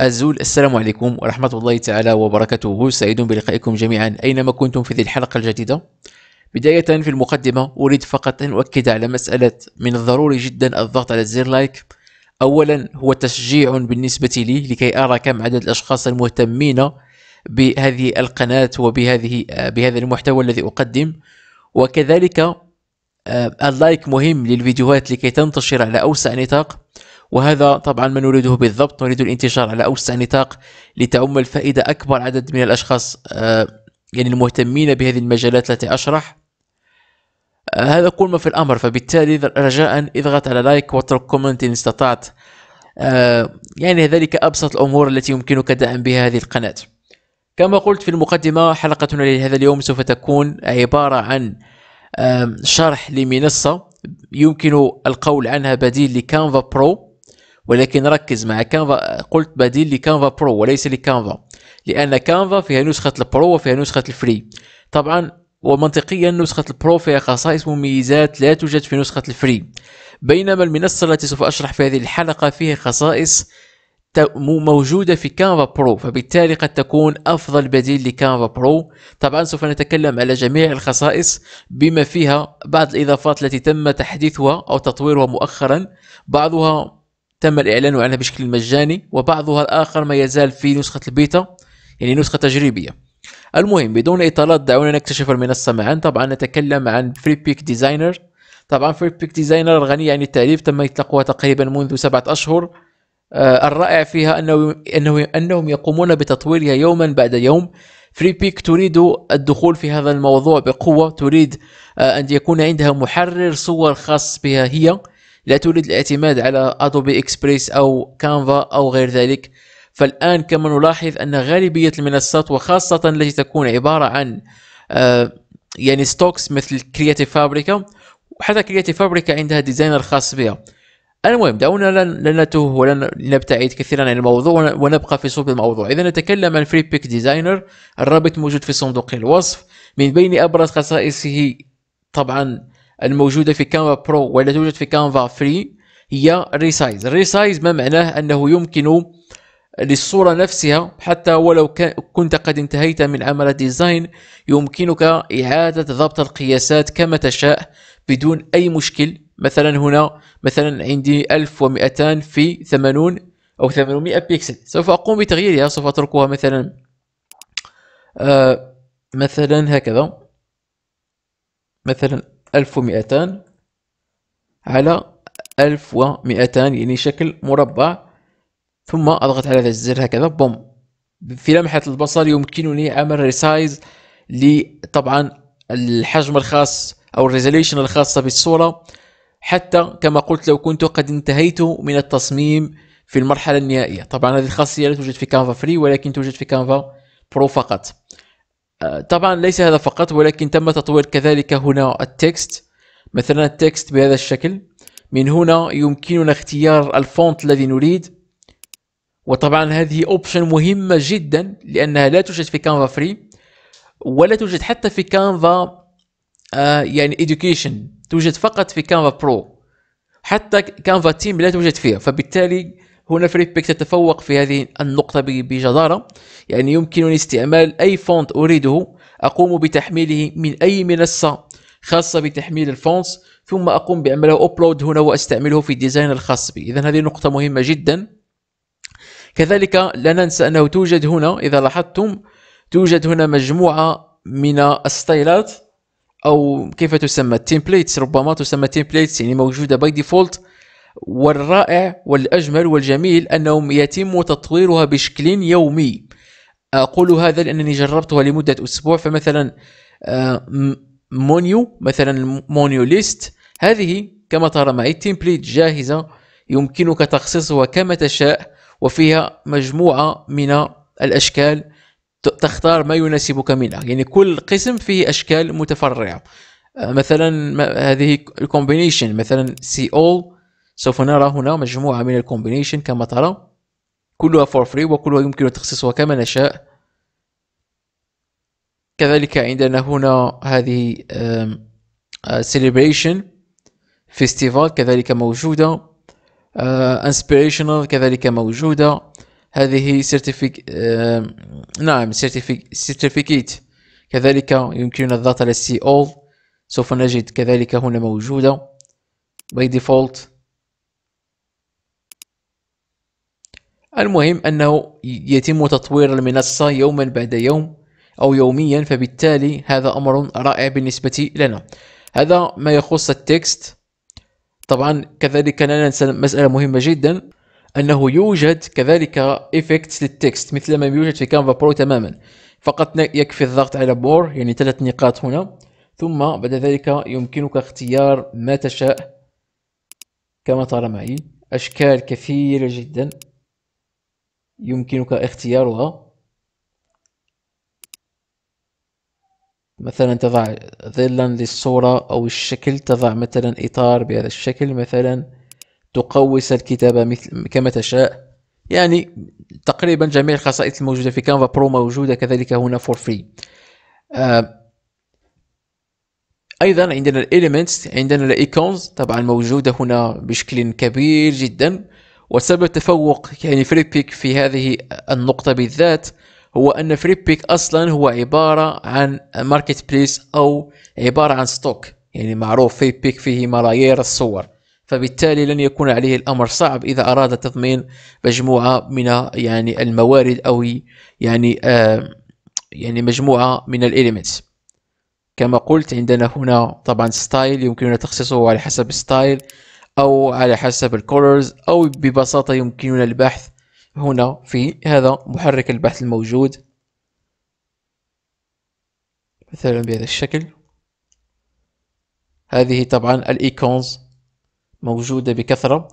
الزول السلام عليكم ورحمة الله تعالى وبركاته سعيد بلقائكم جميعا أينما كنتم في هذه الحلقة الجديدة بداية في المقدمة أريد فقط أن أؤكد على مسألة من الضروري جدا الضغط على زر لايك أولا هو تشجيع بالنسبة لي لكي أرى كم عدد الأشخاص المهتمين بهذه القناة وبهذه بهذا المحتوى الذي أقدم وكذلك آه، اللايك مهم للفيديوهات لكي تنتشر على أوسع نطاق وهذا طبعا ما نريده بالضبط نريد الانتشار على أوسع نطاق لتعم الفائدة أكبر عدد من الأشخاص آه، يعني المهتمين بهذه المجالات التي أشرح آه، هذا كل ما في الأمر فبالتالي رجاء اضغط على لايك واترك كومنت إن استطعت آه، يعني ذلك أبسط الأمور التي يمكنك دعم بها هذه القناة كما قلت في المقدمة حلقتنا لهذا اليوم سوف تكون عبارة عن شرح لمنصة يمكن القول عنها بديل لكانفا برو ولكن ركز مع كانفا قلت بديل لكانفا برو وليس لكانفا لان كانفا فيها نسخه البرو وفيها نسخه الفري طبعا ومنطقيا نسخة البرو فيها خصائص مميزات لا توجد في نسخة الفري بينما المنصة التي سوف أشرح في هذه الحلقة فيها خصائص موجودة في كانفا برو فبالتالي قد تكون أفضل بديل لكانفا برو طبعا سوف نتكلم على جميع الخصائص بما فيها بعض الإضافات التي تم تحديثها أو تطويرها مؤخرا بعضها تم الإعلان عنها بشكل مجاني وبعضها الآخر ما يزال في نسخة البيتا يعني نسخة تجريبية المهم بدون إطالات دعونا نكتشف المنصة معا طبعا نتكلم عن فري بيك ديزاينر طبعا فري بيك ديزاينر الغني عن يعني التعريف تم إطلاقها تقريبا منذ سبعة أشهر آه الرائع فيها أنه, أنه أنهم يقومون بتطويرها يوما بعد يوم فري بيك تريد الدخول في هذا الموضوع بقوة تريد آه أن يكون عندها محرر صور خاص بها هي لا تريد الاعتماد على ادوبي اكسبريس او كانفا او غير ذلك فالان كما نلاحظ ان غالبيه المنصات وخاصه التي تكون عباره عن آه، يعني ستوكس مثل كرياتيف فابريكا وحتى كرياتيف فابريكا عندها ديزاينر خاص بها المهم دعونا لا نتوه ولا نبتعد كثيرا عن الموضوع ونبقى في صلب الموضوع اذا نتكلم عن فري بيك ديزاينر الرابط موجود في صندوق الوصف من بين ابرز خصائصه طبعا الموجودة في كانفا برو ولا توجد في كانفا فري هي ريسايز الريسايز ما معناه أنه يمكن للصورة نفسها حتى ولو كنت قد انتهيت من عمل الديزاين يمكنك إعادة ضبط القياسات كما تشاء بدون أي مشكل مثلا هنا مثلا عندي 1200 في 80 أو 800 بيكسل سوف أقوم بتغييرها سوف أتركها مثلا آه مثلا هكذا مثلا ألف ومئتان على ألف ومئتان يعني شكل مربع ثم أضغط على هذا الزر هكذا بوم في لمحة البصر يمكنني عمل ريسايز لطبعا الحجم الخاص أو الريزوليشن الخاصة بالصورة حتى كما قلت لو كنت قد انتهيت من التصميم في المرحلة النهائية طبعا هذه الخاصية لا توجد في كانفا فري ولكن توجد في كانفا برو فقط آه، طبعا ليس هذا فقط ولكن تم تطوير كذلك هنا التكست مثلا التكست بهذا الشكل من هنا يمكننا اختيار الفونت الذي نريد وطبعا هذه اوبشن مهمة جدا لانها لا توجد في كانفا فري ولا توجد حتى في كانفا آه يعني education توجد فقط في كانفا برو حتى كانفا تيم لا توجد فيها فبالتالي هنا فريد بيك تتفوق في هذه النقطة بجدارة يعني يمكنني استعمال أي فونت أريده أقوم بتحميله من أي منصة خاصة بتحميل الفونتس ثم أقوم بعمله أوبلود هنا وأستعمله في الديزاين الخاص بي إذا هذه نقطة مهمة جدا كذلك لا ننسى أنه توجد هنا إذا لاحظتم توجد هنا مجموعة من الستايلات أو كيف تسمى التيمبليتس ربما تسمى تيمبليتس يعني موجودة باي ديفولت والرائع والأجمل والجميل أنهم يتم تطويرها بشكل يومي أقول هذا لأنني جربتها لمدة أسبوع فمثلا آه، مونيو مثلا مونيو ليست هذه كما ترى معي تيمبليت جاهزة يمكنك تخصيصها كما تشاء وفيها مجموعة من الأشكال تختار ما يناسبك منها يعني كل قسم فيه أشكال متفرعة آه، مثلا هذه الكومبينيشن مثلا سي اول سوف نرى هنا مجموعة من الكومبينيشن كما ترى كلها فور فري وكلها يمكن تخصيصها كما نشاء كذلك عندنا هنا هذه سيليبريشن فيستيفال آه، كذلك موجودة انسبيريشنال آه، uh, كذلك موجودة هذه سيرتيفيك uh, نعم سيرتيفيكيت كذلك يمكننا الضغط على سي all سوف نجد كذلك هنا موجودة باي ديفولت المهم أنه يتم تطوير المنصة يوما بعد يوم أو يوميا فبالتالي هذا أمر رائع بالنسبة لنا هذا ما يخص التكست طبعا كذلك لا ننسى مسألة مهمة جدا أنه يوجد كذلك إفكتس للتكست مثل ما يوجد في كانفا برو تماما فقط يكفي الضغط على بور يعني ثلاث نقاط هنا ثم بعد ذلك يمكنك اختيار ما تشاء كما ترى معي أشكال كثيرة جدا يمكنك اختيارها مثلا تضع ظلا للصورة أو الشكل تضع مثلا إطار بهذا الشكل مثلا تقوس الكتابة مثل كما تشاء يعني تقريبا جميع الخصائص الموجودة في كانفا برو موجودة كذلك هنا فور فري آه، ايضا عندنا الاليمنتس عندنا الايكونز طبعا موجوده هنا بشكل كبير جدا وسبب تفوق يعني فريبيك في هذه النقطة بالذات هو أن فريبيك أصلا هو عبارة عن ماركت بليس أو عبارة عن ستوك يعني معروف فريبيك فيه ملايير الصور فبالتالي لن يكون عليه الأمر صعب إذا أراد تضمين مجموعة من يعني الموارد أو يعني آه يعني مجموعة من الإليمنتس كما قلت عندنا هنا طبعا ستايل يمكننا تخصيصه على حسب ستايل أو على حسب الكولرز أو ببساطة يمكننا البحث هنا في هذا محرك البحث الموجود مثلا بهذا الشكل هذه طبعا الايكونز موجودة بكثرة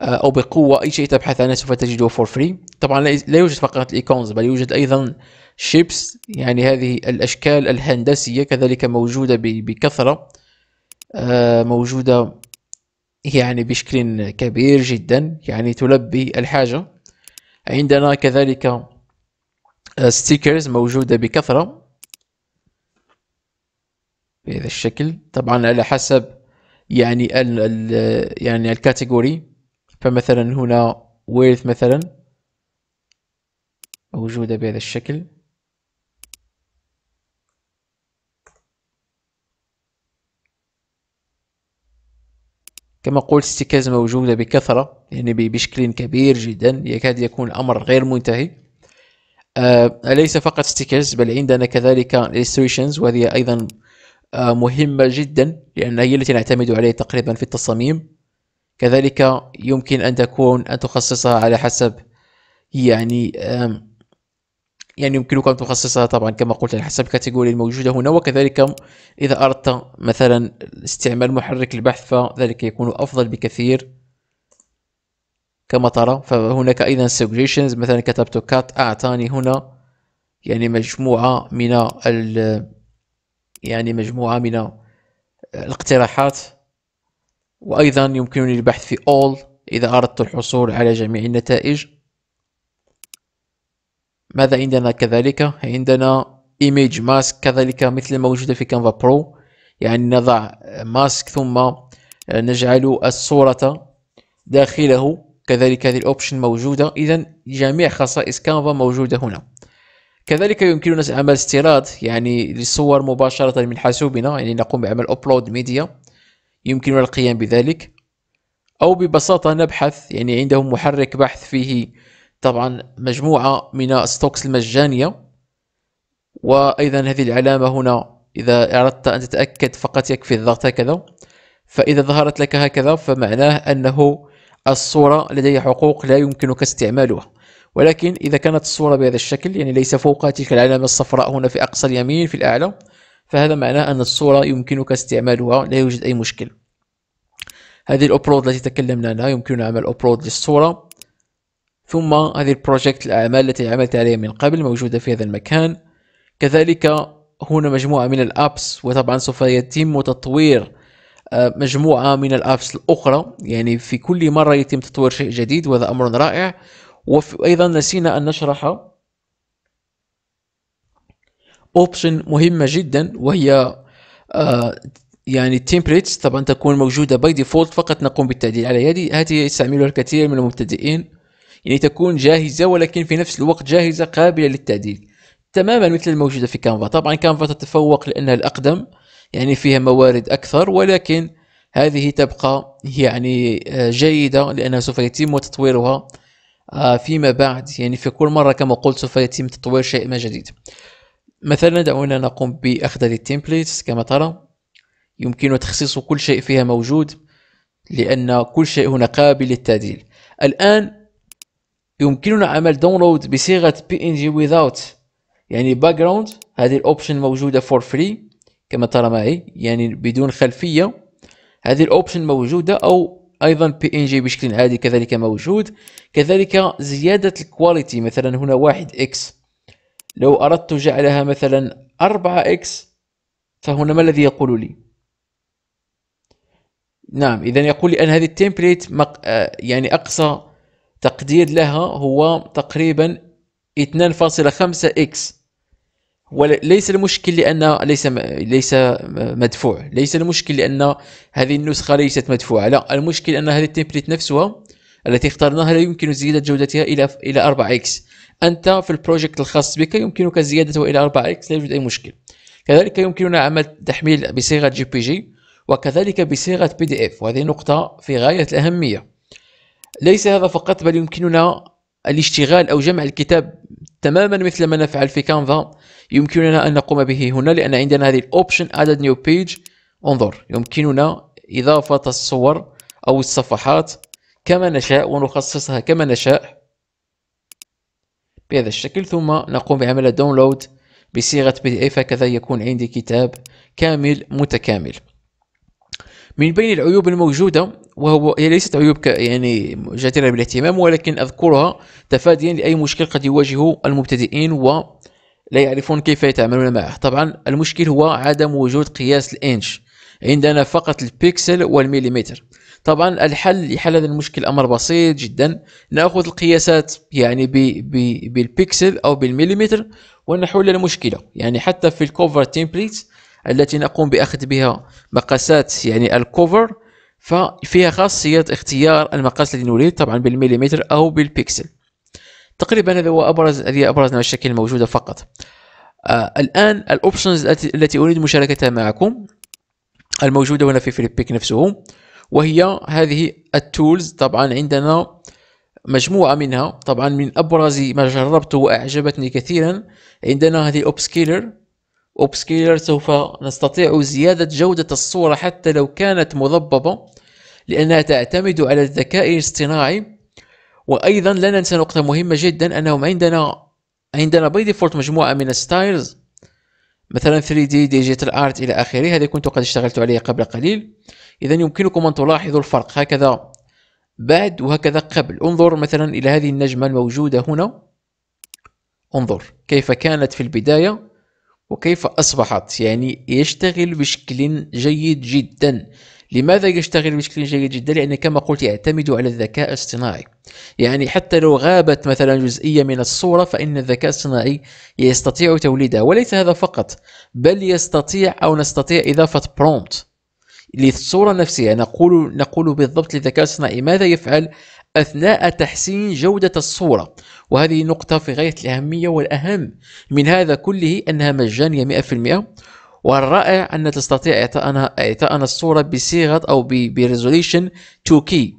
آه، أو بقوة أي شيء تبحث عنه سوف تجده فور فري طبعا لا يوجد فقط الإيكونز بل يوجد أيضا شيبس يعني هذه الأشكال الهندسية كذلك موجودة بكثرة آه، موجودة يعني بشكل كبير جدا يعني تلبي الحاجة عندنا كذلك ستيكرز آه، موجودة بكثرة بهذا الشكل طبعا على حسب يعني ال يعني الكاتيجوري فمثلا هنا ويلث مثلا موجودة بهذا الشكل كما قلت استيكاز موجودة بكثرة يعني بشكل كبير جدا يكاد يكون الأمر غير منتهي آه، أليس فقط ستيكرز بل عندنا كذلك illustrations وهذه أيضا آه، مهمة جدا لأن هي التي نعتمد عليها تقريبا في التصاميم كذلك يمكن أن تكون أن تخصصها على حسب يعني يعني يمكنك ان تخصصها طبعا كما قلت على حسب الكاتيجوري الموجوده هنا وكذلك اذا اردت مثلا استعمال محرك البحث فذلك يكون افضل بكثير كما ترى فهناك ايضا suggestions مثلا كتبت كات اعطاني هنا يعني مجموعه من ال يعني مجموعه من الاقتراحات وايضا يمكنني البحث في all اذا اردت الحصول على جميع النتائج ماذا عندنا كذلك عندنا image mask كذلك مثل الموجودة في كانفا برو يعني نضع ماسك ثم نجعل الصورة داخله كذلك هذه الاوبشن موجودة اذا جميع خصائص كانفا موجودة هنا كذلك يمكننا عمل استيراد يعني للصور مباشرة من حاسوبنا يعني نقوم بعمل ابلود ميديا يمكننا القيام بذلك او ببساطة نبحث يعني عندهم محرك بحث فيه طبعا مجموعة من ستوكس المجانية وأيضا هذه العلامة هنا إذا أردت أن تتأكد فقط يكفي الضغط هكذا فإذا ظهرت لك هكذا فمعناه أنه الصورة لدي حقوق لا يمكنك استعمالها ولكن إذا كانت الصورة بهذا الشكل يعني ليس فوق تلك العلامة الصفراء هنا في أقصى اليمين في الأعلى فهذا معناه أن الصورة يمكنك استعمالها لا يوجد أي مشكل هذه الأبرود التي تكلمنا عنها يمكننا عمل أبرود للصورة ثم هذه البروجكت الأعمال التي عملت عليها من قبل موجودة في هذا المكان كذلك هنا مجموعة من الأبس وطبعا سوف يتم تطوير آه، مجموعة من الأبس الأخرى يعني في كل مرة يتم تطوير شيء جديد وهذا أمر رائع وأيضا نسينا أن نشرح اوبشن مهمة جدا وهي آه، يعني التمبليتس طبعا تكون موجودة باي ديفولت فقط نقوم بالتعديل على يدي هذه يستعملها الكثير من المبتدئين يعني تكون جاهزة ولكن في نفس الوقت جاهزة قابلة للتعديل تماما مثل الموجودة في كانفا طبعا كانفا تتفوق لأنها الأقدم يعني فيها موارد أكثر ولكن هذه تبقى يعني آه، جيدة لأنها سوف يتم تطويرها آه، فيما بعد يعني في كل مرة كما قلت سوف يتم تطوير شيء ما جديد مثلا دعونا نقوم بأخذ التمبليتس كما ترى يمكن تخصيص كل شيء فيها موجود لأن كل شيء هنا قابل للتعديل الآن يمكننا عمل داونلود بصيغه بي ان جي ويزاوت يعني باك جراوند هذه الاوبشن موجوده فور فري كما ترى معي يعني بدون خلفيه هذه الاوبشن موجوده او ايضا بي ان جي بشكل عادي كذلك موجود كذلك زياده الكواليتي مثلا هنا واحد اكس لو اردت جعلها مثلا 4 اكس فهنا ما الذي يقول لي نعم اذا يقول لي ان هذه التمبليت مق... آه، يعني اقصى تقدير لها هو تقريبا 2.5 اكس وليس المشكل لان ليس ليس مدفوع ليس المشكل لان هذه النسخه ليست مدفوعه لا المشكل ان هذه التمبليت نفسها التي اخترناها لا يمكن زياده جودتها الى الى 4 اكس انت في البروجكت الخاص بك يمكنك زيادته الى 4 اكس لا يوجد اي مشكل كذلك يمكننا عمل تحميل بصيغه جي بي جي وكذلك بصيغه بي دي اف وهذه نقطه في غايه الاهميه ليس هذا فقط بل يمكننا الاشتغال أو جمع الكتاب تماما مثل ما نفعل في كانفا يمكننا أن نقوم به هنا لأن عندنا هذه الأوبشن ادد نيو بيج انظر يمكننا إضافة الصور أو الصفحات كما نشاء ونخصصها كما نشاء بهذا الشكل ثم نقوم بعمل داونلود بصيغة بي دي اف هكذا يكون عندي كتاب كامل متكامل من بين العيوب الموجودة وهو هي ليست عيوب يعني جديرة بالاهتمام ولكن أذكرها تفاديا لأي مشكل قد يواجهه المبتدئين و لا يعرفون كيف يتعاملون معه طبعا المشكل هو عدم وجود قياس الانش عندنا فقط البيكسل والمليمتر طبعا الحل لحل هذا المشكل امر بسيط جدا ناخذ القياسات يعني بـ بـ بالبيكسل او بالمليمتر ونحل المشكله يعني حتى في الكوفر تمبليت التي نقوم بأخذ بها مقاسات يعني الكوفر ففيها خاصية اختيار المقاس الذي نريد طبعا بالمليمتر أو بالبيكسل تقريبا هذا هو أبرز هذه أبرز نوع الشكل الموجودة فقط آه الآن الأوبشنز التي أريد مشاركتها معكم الموجودة هنا في فليبيك نفسه وهي هذه التولز طبعا عندنا مجموعة منها طبعا من أبرز ما جربته وأعجبتني كثيرا عندنا هذه اوبسكيلر أوبسكيلر سوف نستطيع زيادة جودة الصورة حتى لو كانت مضببة لأنها تعتمد على الذكاء الاصطناعي وأيضا لا ننسى نقطة مهمة جدا أنهم عندنا عندنا باي ديفولت مجموعة من الستايلز مثلا 3D ديجيتال ارت الى اخره هذه كنت قد اشتغلت عليها قبل قليل اذا يمكنكم ان تلاحظوا الفرق هكذا بعد وهكذا قبل انظر مثلا الى هذه النجمة الموجودة هنا انظر كيف كانت في البداية وكيف أصبحت يعني يشتغل بشكل جيد جدا لماذا يشتغل بشكل جيد جدا؟ لأن كما قلت يعتمد على الذكاء الاصطناعي يعني حتى لو غابت مثلا جزئية من الصورة فإن الذكاء الاصطناعي يستطيع توليدها وليس هذا فقط بل يستطيع أو نستطيع إضافة برومت للصورة نفسها نقول نقول بالضبط للذكاء الاصطناعي ماذا يفعل أثناء تحسين جودة الصورة وهذه نقطة في غاية الأهمية والأهم من هذا كله أنها مجانية 100% والرائع أن تستطيع إعطاءنا إعطاءنا الصورة بصيغة أو بريزوليشن 2 كي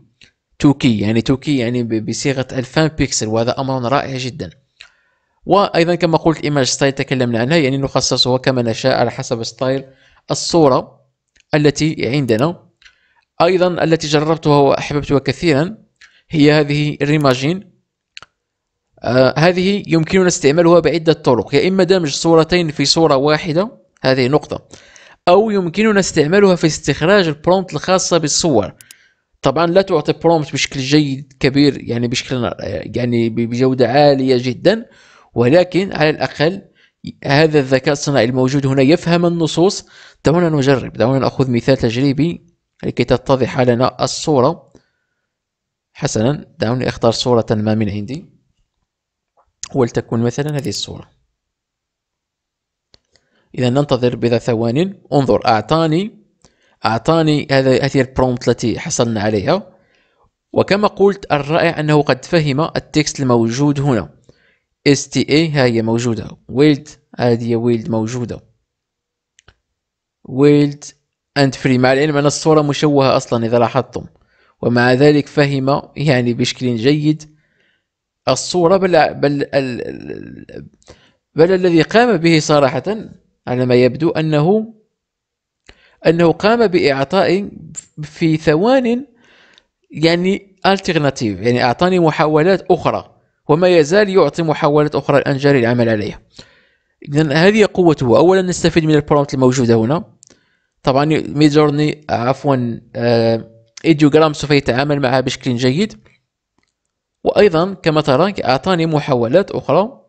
2 كي يعني 2 كي يعني بصيغة 2000 بيكسل وهذا أمر رائع جدا وأيضا كما قلت إيماج ستايل تكلمنا عنها يعني نخصصها كما نشاء على حسب ستايل الصورة التي عندنا أيضا التي جربتها وأحببتها كثيرا هي هذه الريماجين آه، هذه يمكننا استعمالها بعدة طرق يا إما دمج صورتين في صورة واحدة هذه نقطة أو يمكننا استعمالها في استخراج البرومت الخاصة بالصور طبعا لا تعطي برومت بشكل جيد كبير يعني بشكل آه، يعني بجودة عالية جدا ولكن على الأقل هذا الذكاء الصناعي الموجود هنا يفهم النصوص دعونا نجرب دعونا نأخذ مثال تجريبي لكي تتضح لنا الصورة حسنا دعوني أختار صورة ما من عندي ولتكن مثلا هذه الصورة إذا ننتظر بضع ثوان انظر أعطاني أعطاني هذه البرومت التي حصلنا عليها وكما قلت الرائع أنه قد فهم التكست الموجود هنا STA إيه، ها هي موجودة ويلد هذه ويلد موجودة ويلد أند فري مع العلم أن الصورة مشوهة أصلا إذا لاحظتم ومع ذلك فهم يعني بشكل جيد الصورة بل, بل, بل الذي قام به صراحة على ما يبدو أنه أنه قام بإعطاء في ثوان يعني ألتيرناتيف يعني أعطاني محاولات أخرى وما يزال يعطي محاولات أخرى الآن جاري العمل عليها إذا هذه قوته أولا نستفيد من البرومبت الموجودة هنا طبعا ميجورني عفوا إيديوغرام آه، سوف يتعامل معها بشكل جيد وأيضا كما ترى أعطاني محاولات أخرى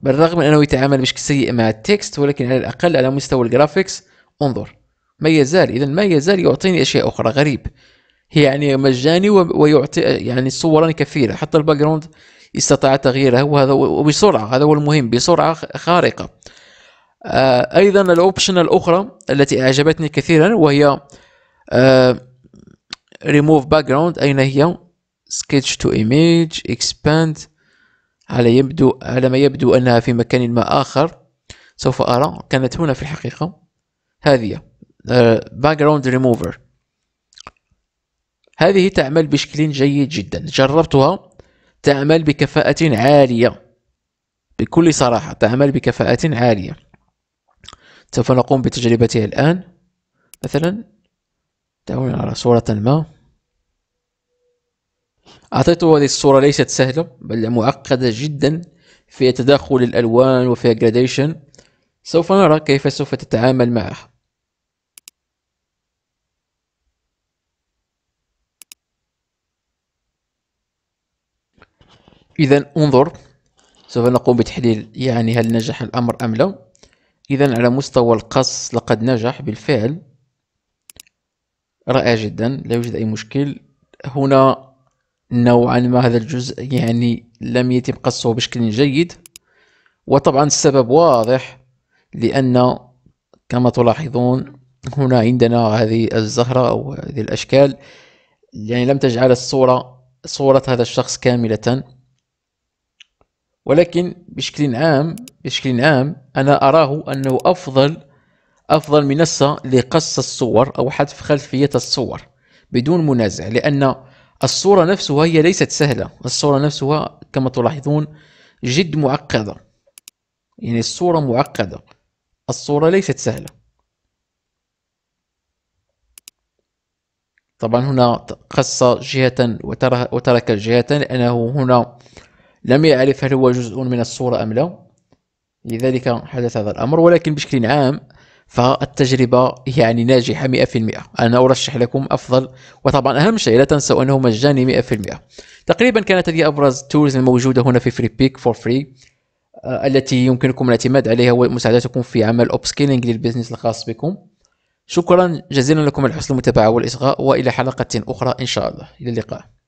بالرغم من أنه يتعامل بشكل سيء مع التكست ولكن على الأقل على مستوى الجرافيكس انظر ما يزال إذا ما يزال يعطيني أشياء أخرى غريب يعني مجاني ويعطي يعني صورا كثيرة حتى الباك جراوند استطاع تغييره وهذا وبسرعة هذا هو المهم بسرعة خارقة آه، أيضا الأوبشن الأخرى التي أعجبتني كثيرا وهي آه، ريموف باك جراوند اين هي سكتش تو ايميج اكسباند على يبدو على ما يبدو انها في مكان ما اخر سوف ارى كانت هنا في الحقيقه هذه باك جراوند ريموفر هذه تعمل بشكل جيد جدا جربتها تعمل بكفاءة عالية بكل صراحة تعمل بكفاءة عالية سوف نقوم بتجربتها الآن مثلا دعونا على صورة ما أعطيته هذه الصورة ليست سهلة بل معقدة جدا فيها تداخل الألوان وفيها جراديشن سوف نرى كيف سوف تتعامل معها إذا انظر سوف نقوم بتحليل يعني هل نجح الأمر أم لا إذا على مستوى القص لقد نجح بالفعل رائع جدا لا يوجد أي مشكل هنا نوعا ما هذا الجزء يعني لم يتم قصه بشكل جيد وطبعا السبب واضح لأن كما تلاحظون هنا عندنا هذه الزهرة أو هذه الأشكال يعني لم تجعل الصورة صورة هذا الشخص كاملة ولكن بشكل عام بشكل عام أنا أراه أنه أفضل أفضل منصة لقص الصور أو حذف خلفية الصور بدون منازع لأن الصورة نفسها هي ليست سهلة الصورة نفسها كما تلاحظون جد معقدة يعني الصورة معقدة الصورة ليست سهلة طبعا هنا قص جهة وترك الجهة لأنه هنا لم يعرف هل هو جزء من الصورة أم لا لذلك حدث هذا الأمر ولكن بشكل عام فالتجربة يعني ناجحة 100% أنا أرشح لكم أفضل وطبعا أهم شيء لا تنسوا أنه مجاني 100% تقريبا كانت هذه أبرز تولز الموجودة هنا في فري بيك فور فري التي يمكنكم الاعتماد عليها ومساعدتكم في عمل أوب سكيلينج للبزنس الخاص بكم شكرا جزيلا لكم على حسن المتابعة والإصغاء وإلى حلقة أخرى إن شاء الله إلى اللقاء